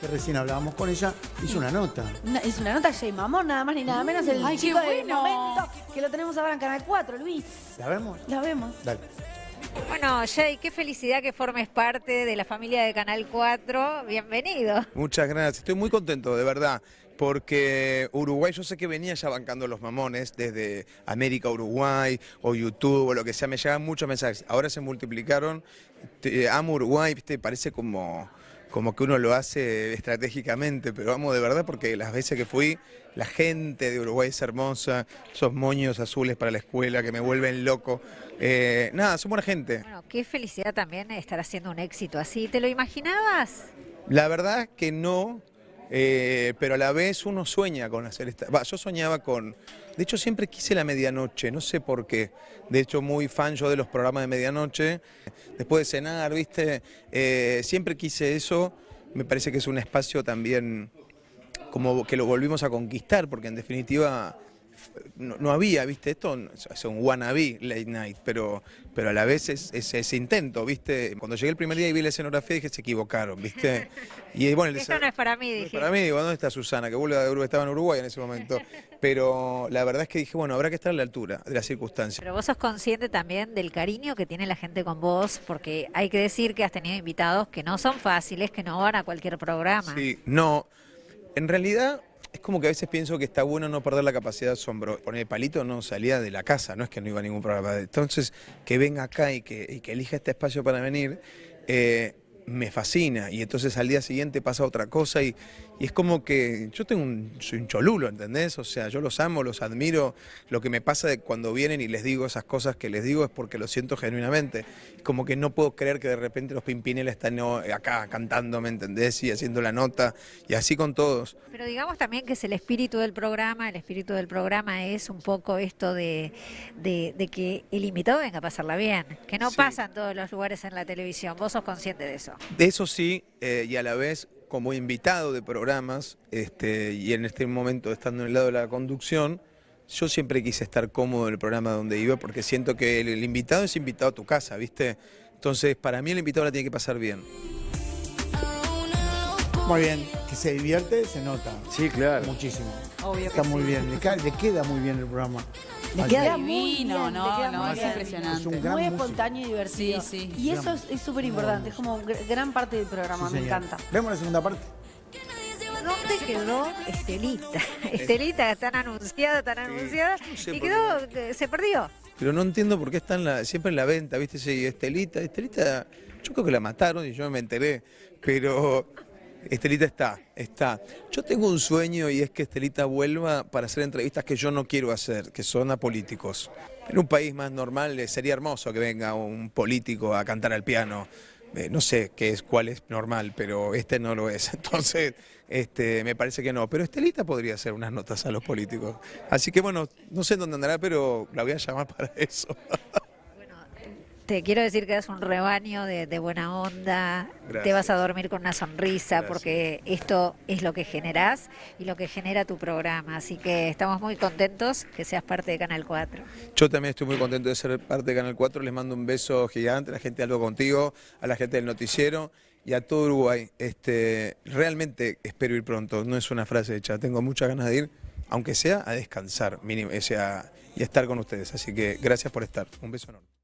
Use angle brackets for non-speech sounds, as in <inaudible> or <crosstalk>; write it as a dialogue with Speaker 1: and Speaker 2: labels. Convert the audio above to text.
Speaker 1: que recién hablábamos con ella, hizo una nota.
Speaker 2: hizo una nota Jay Mamón, nada más ni nada mm. menos, el chico momento, que lo tenemos ahora en Canal 4, Luis. ¿La vemos? La vemos. Dale. Bueno, Jay, qué felicidad que formes parte de la familia de Canal 4. Bienvenido.
Speaker 1: Muchas gracias. Estoy muy contento, de verdad, porque Uruguay, yo sé que venía ya bancando los mamones desde América, Uruguay, o YouTube, o lo que sea. Me llegan muchos mensajes. Ahora se multiplicaron. Te amo Uruguay, Parece como como que uno lo hace estratégicamente, pero amo de verdad porque las veces que fui, la gente de Uruguay es hermosa, esos moños azules para la escuela que me vuelven loco. Eh, nada, son buena gente.
Speaker 2: Bueno, qué felicidad también estar haciendo un éxito así. ¿Te lo imaginabas?
Speaker 1: La verdad que no, eh, pero a la vez uno sueña con hacer esta... yo soñaba con... De hecho, siempre quise la medianoche, no sé por qué. De hecho, muy fan yo de los programas de medianoche. Después de cenar, ¿viste? Eh, siempre quise eso. Me parece que es un espacio también como que lo volvimos a conquistar, porque en definitiva no, había, ¿viste? Esto es un wannabe late night, pero, pero a la vez es, ese intento, ¿viste? Cuando llegué el primer día y vi la escenografía dije, se equivocaron, ¿viste? Y eh, bueno, no
Speaker 2: es para mí, dije. para
Speaker 1: mí, digo, ¿dónde está Susana? Que vuelve estaba en Uruguay en ese momento. Pero la verdad es que dije, bueno, habrá que estar a la altura de las circunstancias. Pero
Speaker 2: vos sos consciente también del cariño que tiene la gente con vos, porque hay que decir que has tenido invitados que no son fáciles, que no van a cualquier programa.
Speaker 1: Sí, no. En realidad, es como que a veces pienso que está bueno no perder la capacidad de asombro. poner el palito no salía de la casa, no es que no iba a ningún programa. Entonces, que venga acá y que, elija este espacio para venir, eh, me fascina. Y entonces al día siguiente pasa otra cosa y, y es como que yo tengo un, soy un cholulo, ¿entendés? O sea, yo los amo, los admiro. Lo que me pasa de cuando vienen y les digo esas cosas que les digo es porque lo siento genuinamente. Como que no puedo creer que de repente los Pimpinela están acá cantando, ¿me entendés? Y haciendo la nota y así con todos.
Speaker 2: Pero digamos también que es el espíritu del programa, el espíritu del programa es un poco esto de, que el invitado venga a pasarla bien, que no pasan todos los lugares en la televisión. Vos sos consciente de eso.
Speaker 1: De eso sí, eh, y a la vez como invitado de programas este, y en este momento estando en el lado de la conducción, yo siempre quise estar cómodo en el programa donde iba porque siento que el, el invitado es invitado a tu casa, ¿viste? Entonces, para mí el invitado la tiene que pasar bien. Muy bien. Que se divierte, se nota. Sí, claro. Muchísimo.
Speaker 2: Está muy bien.
Speaker 1: Le, queda muy bien el programa.
Speaker 2: Le queda muy bien, no, no, es impresionante. Muy espontáneo y divertido. Sí, sí. Y eso es súper importante, es como gran parte del programa, me encanta.
Speaker 1: Vemos la segunda parte.
Speaker 2: ¿Dónde quedó Estelita? <laughs> Estelita, tan anunciada, tan anunciada. y quedó, se perdió.
Speaker 1: Pero no entiendo por qué está siempre en la venta, ¿viste? Sí, Estelita. Estelita, yo creo que la mataron y yo me enteré. Pero Estelita está, está. Yo tengo un sueño y es que Estelita vuelva para hacer entrevistas que yo no quiero hacer, que son a políticos. En un país más normal eh, sería hermoso que venga un político a cantar al piano. Eh, no sé qué es, cuál es normal, pero este no lo es. <laughs> Entonces, este, me parece que no. Pero Estelita podría hacer unas notas a los políticos. Así que bueno, no sé en dónde andará, pero la voy a llamar para eso. <laughs>
Speaker 2: Te quiero decir que eres un rebaño de, buena onda, te vas a dormir con una sonrisa porque esto es lo que generás y lo que genera tu programa. Así que estamos muy contentos que seas parte de Canal 4.
Speaker 1: Yo también estoy muy contento de ser parte de Canal 4. Les mando un beso gigante a la gente de Algo Contigo, a la gente del noticiero y a todo Uruguay. Este, realmente espero ir pronto, no es una frase hecha. Tengo muchas ganas de ir, aunque sea a descansar sea, y estar con ustedes. Así que gracias por estar. Un beso enorme.